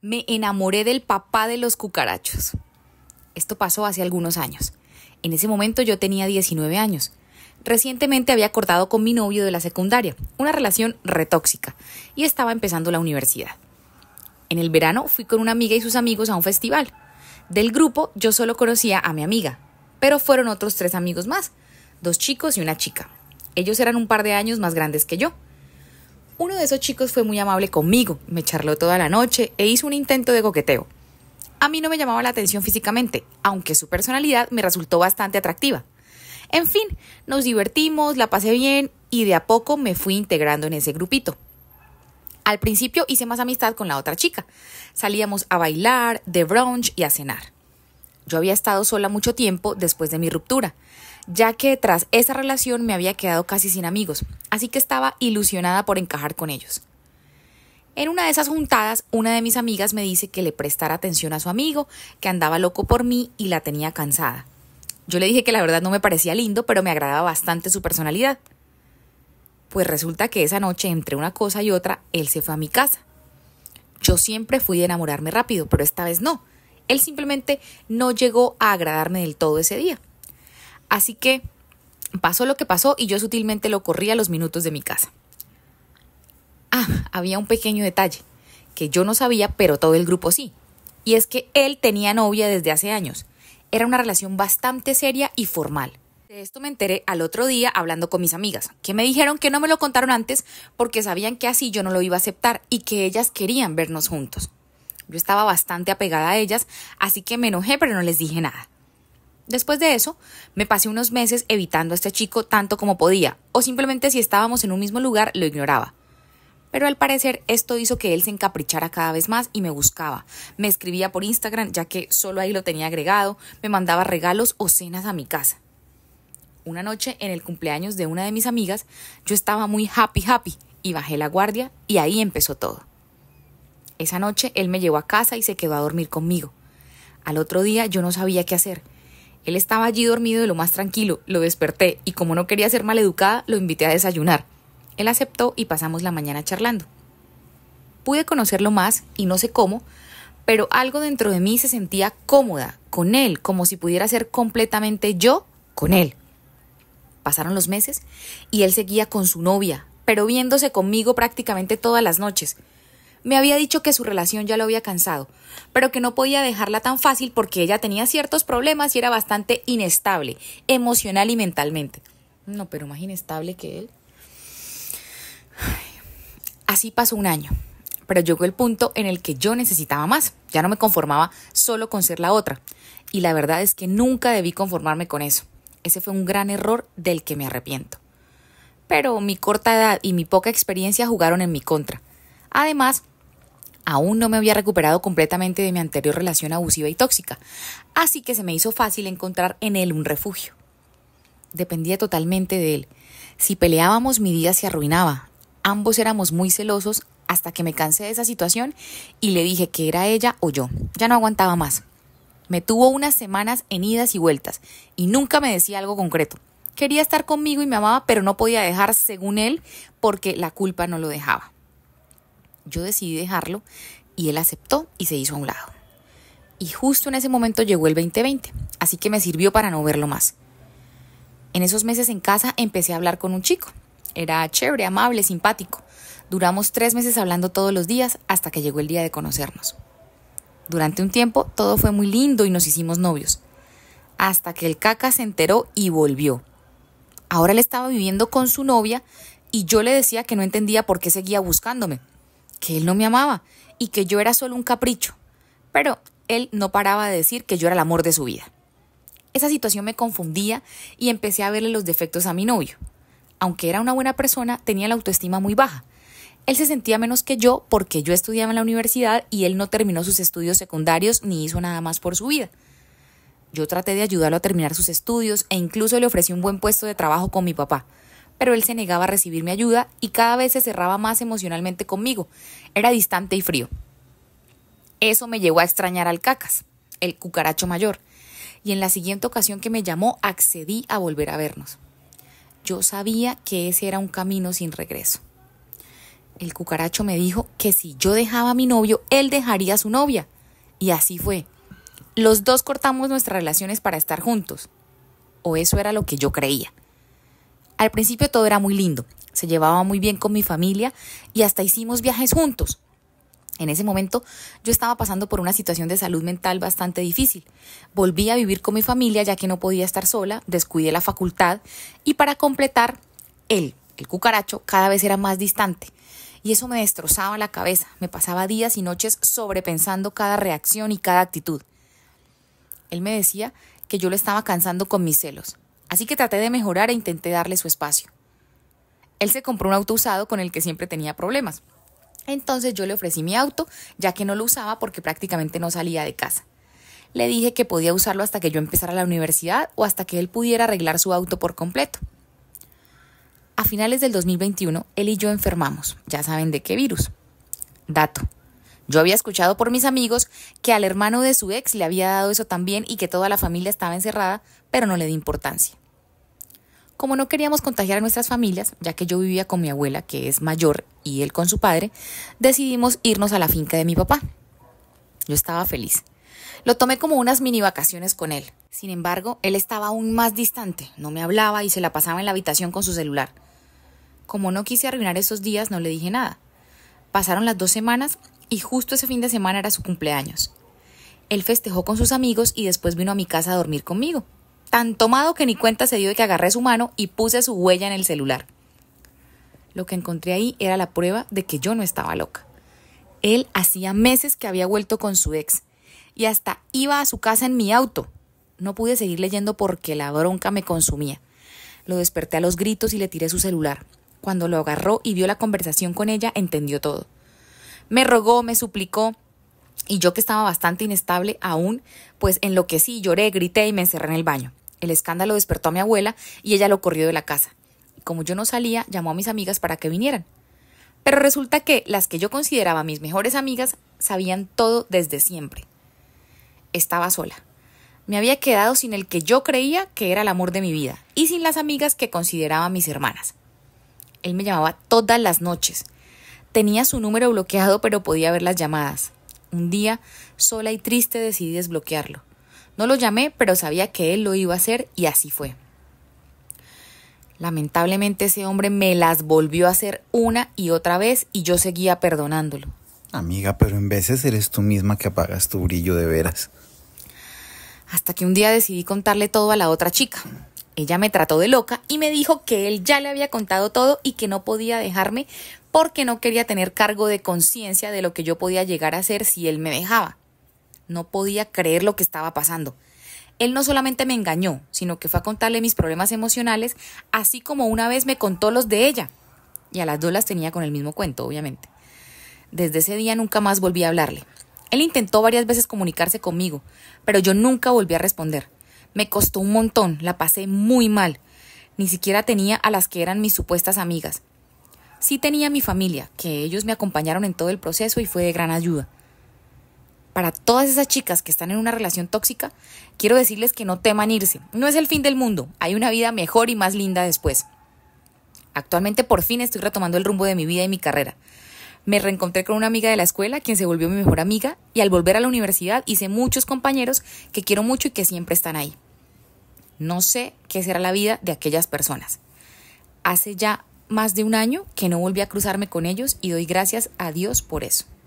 Me enamoré del papá de los cucarachos. Esto pasó hace algunos años. En ese momento yo tenía 19 años. Recientemente había acordado con mi novio de la secundaria, una relación retóxica, y estaba empezando la universidad. En el verano fui con una amiga y sus amigos a un festival. Del grupo yo solo conocía a mi amiga, pero fueron otros tres amigos más, dos chicos y una chica. Ellos eran un par de años más grandes que yo. Uno de esos chicos fue muy amable conmigo, me charló toda la noche e hizo un intento de coqueteo. A mí no me llamaba la atención físicamente, aunque su personalidad me resultó bastante atractiva. En fin, nos divertimos, la pasé bien y de a poco me fui integrando en ese grupito. Al principio hice más amistad con la otra chica. Salíamos a bailar, de brunch y a cenar. Yo había estado sola mucho tiempo después de mi ruptura, ya que tras esa relación me había quedado casi sin amigos, así que estaba ilusionada por encajar con ellos. En una de esas juntadas, una de mis amigas me dice que le prestara atención a su amigo, que andaba loco por mí y la tenía cansada. Yo le dije que la verdad no me parecía lindo, pero me agradaba bastante su personalidad. Pues resulta que esa noche, entre una cosa y otra, él se fue a mi casa. Yo siempre fui de enamorarme rápido, pero esta vez no. Él simplemente no llegó a agradarme del todo ese día. Así que pasó lo que pasó y yo sutilmente lo corrí a los minutos de mi casa. Ah, había un pequeño detalle que yo no sabía, pero todo el grupo sí. Y es que él tenía novia desde hace años. Era una relación bastante seria y formal. De esto me enteré al otro día hablando con mis amigas, que me dijeron que no me lo contaron antes porque sabían que así yo no lo iba a aceptar y que ellas querían vernos juntos. Yo estaba bastante apegada a ellas, así que me enojé, pero no les dije nada. Después de eso, me pasé unos meses evitando a este chico tanto como podía, o simplemente si estábamos en un mismo lugar lo ignoraba. Pero al parecer esto hizo que él se encaprichara cada vez más y me buscaba. Me escribía por Instagram, ya que solo ahí lo tenía agregado, me mandaba regalos o cenas a mi casa. Una noche, en el cumpleaños de una de mis amigas, yo estaba muy happy happy y bajé la guardia y ahí empezó todo. Esa noche él me llevó a casa y se quedó a dormir conmigo. Al otro día yo no sabía qué hacer. Él estaba allí dormido de lo más tranquilo, lo desperté y como no quería ser maleducada, lo invité a desayunar. Él aceptó y pasamos la mañana charlando. Pude conocerlo más y no sé cómo, pero algo dentro de mí se sentía cómoda con él, como si pudiera ser completamente yo con él. Pasaron los meses y él seguía con su novia, pero viéndose conmigo prácticamente todas las noches. Me había dicho que su relación ya lo había cansado, pero que no podía dejarla tan fácil porque ella tenía ciertos problemas y era bastante inestable, emocional y mentalmente. No, pero más inestable que él. Así pasó un año, pero llegó el punto en el que yo necesitaba más. Ya no me conformaba solo con ser la otra. Y la verdad es que nunca debí conformarme con eso. Ese fue un gran error del que me arrepiento. Pero mi corta edad y mi poca experiencia jugaron en mi contra. Además, Aún no me había recuperado completamente de mi anterior relación abusiva y tóxica, así que se me hizo fácil encontrar en él un refugio. Dependía totalmente de él. Si peleábamos mi día se arruinaba. Ambos éramos muy celosos hasta que me cansé de esa situación y le dije que era ella o yo. Ya no aguantaba más. Me tuvo unas semanas en idas y vueltas y nunca me decía algo concreto. Quería estar conmigo y me amaba, pero no podía dejar, según él, porque la culpa no lo dejaba. Yo decidí dejarlo y él aceptó y se hizo a un lado. Y justo en ese momento llegó el 2020, así que me sirvió para no verlo más. En esos meses en casa empecé a hablar con un chico. Era chévere, amable, simpático. Duramos tres meses hablando todos los días hasta que llegó el día de conocernos. Durante un tiempo todo fue muy lindo y nos hicimos novios. Hasta que el caca se enteró y volvió. Ahora él estaba viviendo con su novia y yo le decía que no entendía por qué seguía buscándome que él no me amaba y que yo era solo un capricho, pero él no paraba de decir que yo era el amor de su vida. Esa situación me confundía y empecé a verle los defectos a mi novio. Aunque era una buena persona, tenía la autoestima muy baja. Él se sentía menos que yo porque yo estudiaba en la universidad y él no terminó sus estudios secundarios ni hizo nada más por su vida. Yo traté de ayudarlo a terminar sus estudios e incluso le ofrecí un buen puesto de trabajo con mi papá pero él se negaba a recibir mi ayuda y cada vez se cerraba más emocionalmente conmigo. Era distante y frío. Eso me llevó a extrañar al Cacas, el cucaracho mayor, y en la siguiente ocasión que me llamó accedí a volver a vernos. Yo sabía que ese era un camino sin regreso. El cucaracho me dijo que si yo dejaba a mi novio, él dejaría a su novia. Y así fue. Los dos cortamos nuestras relaciones para estar juntos. O eso era lo que yo creía. Al principio todo era muy lindo, se llevaba muy bien con mi familia y hasta hicimos viajes juntos. En ese momento yo estaba pasando por una situación de salud mental bastante difícil. Volví a vivir con mi familia ya que no podía estar sola, descuidé la facultad y para completar, él, el cucaracho, cada vez era más distante. Y eso me destrozaba la cabeza, me pasaba días y noches sobrepensando cada reacción y cada actitud. Él me decía que yo lo estaba cansando con mis celos, así que traté de mejorar e intenté darle su espacio. Él se compró un auto usado con el que siempre tenía problemas. Entonces yo le ofrecí mi auto, ya que no lo usaba porque prácticamente no salía de casa. Le dije que podía usarlo hasta que yo empezara la universidad o hasta que él pudiera arreglar su auto por completo. A finales del 2021, él y yo enfermamos, ya saben de qué virus. Dato, yo había escuchado por mis amigos que al hermano de su ex le había dado eso también y que toda la familia estaba encerrada, pero no le di importancia. Como no queríamos contagiar a nuestras familias, ya que yo vivía con mi abuela, que es mayor, y él con su padre, decidimos irnos a la finca de mi papá. Yo estaba feliz. Lo tomé como unas mini vacaciones con él. Sin embargo, él estaba aún más distante, no me hablaba y se la pasaba en la habitación con su celular. Como no quise arruinar esos días, no le dije nada. Pasaron las dos semanas y justo ese fin de semana era su cumpleaños. Él festejó con sus amigos y después vino a mi casa a dormir conmigo. Tan tomado que ni cuenta se dio de que agarré su mano y puse su huella en el celular. Lo que encontré ahí era la prueba de que yo no estaba loca. Él hacía meses que había vuelto con su ex y hasta iba a su casa en mi auto. No pude seguir leyendo porque la bronca me consumía. Lo desperté a los gritos y le tiré su celular. Cuando lo agarró y vio la conversación con ella, entendió todo me rogó, me suplicó. Y yo que estaba bastante inestable aún, pues enloquecí, lloré, grité y me encerré en el baño. El escándalo despertó a mi abuela y ella lo corrió de la casa. como yo no salía, llamó a mis amigas para que vinieran. Pero resulta que las que yo consideraba mis mejores amigas sabían todo desde siempre. Estaba sola. Me había quedado sin el que yo creía que era el amor de mi vida y sin las amigas que consideraba mis hermanas. Él me llamaba todas las noches Tenía su número bloqueado pero podía ver las llamadas. Un día, sola y triste, decidí desbloquearlo. No lo llamé, pero sabía que él lo iba a hacer y así fue. Lamentablemente ese hombre me las volvió a hacer una y otra vez y yo seguía perdonándolo. Amiga, pero en veces eres tú misma que apagas tu brillo de veras. Hasta que un día decidí contarle todo a la otra chica. Ella me trató de loca y me dijo que él ya le había contado todo y que no podía dejarme porque no quería tener cargo de conciencia de lo que yo podía llegar a hacer si él me dejaba. No podía creer lo que estaba pasando. Él no solamente me engañó, sino que fue a contarle mis problemas emocionales, así como una vez me contó los de ella. Y a las dos las tenía con el mismo cuento, obviamente. Desde ese día nunca más volví a hablarle. Él intentó varias veces comunicarse conmigo, pero yo nunca volví a responder. Me costó un montón, la pasé muy mal. Ni siquiera tenía a las que eran mis supuestas amigas. Sí tenía mi familia, que ellos me acompañaron en todo el proceso y fue de gran ayuda. Para todas esas chicas que están en una relación tóxica, quiero decirles que no teman irse. No es el fin del mundo, hay una vida mejor y más linda después. Actualmente por fin estoy retomando el rumbo de mi vida y mi carrera. Me reencontré con una amiga de la escuela, quien se volvió mi mejor amiga, y al volver a la universidad hice muchos compañeros que quiero mucho y que siempre están ahí. No sé qué será la vida de aquellas personas. Hace ya más de un año que no volví a cruzarme con ellos y doy gracias a Dios por eso.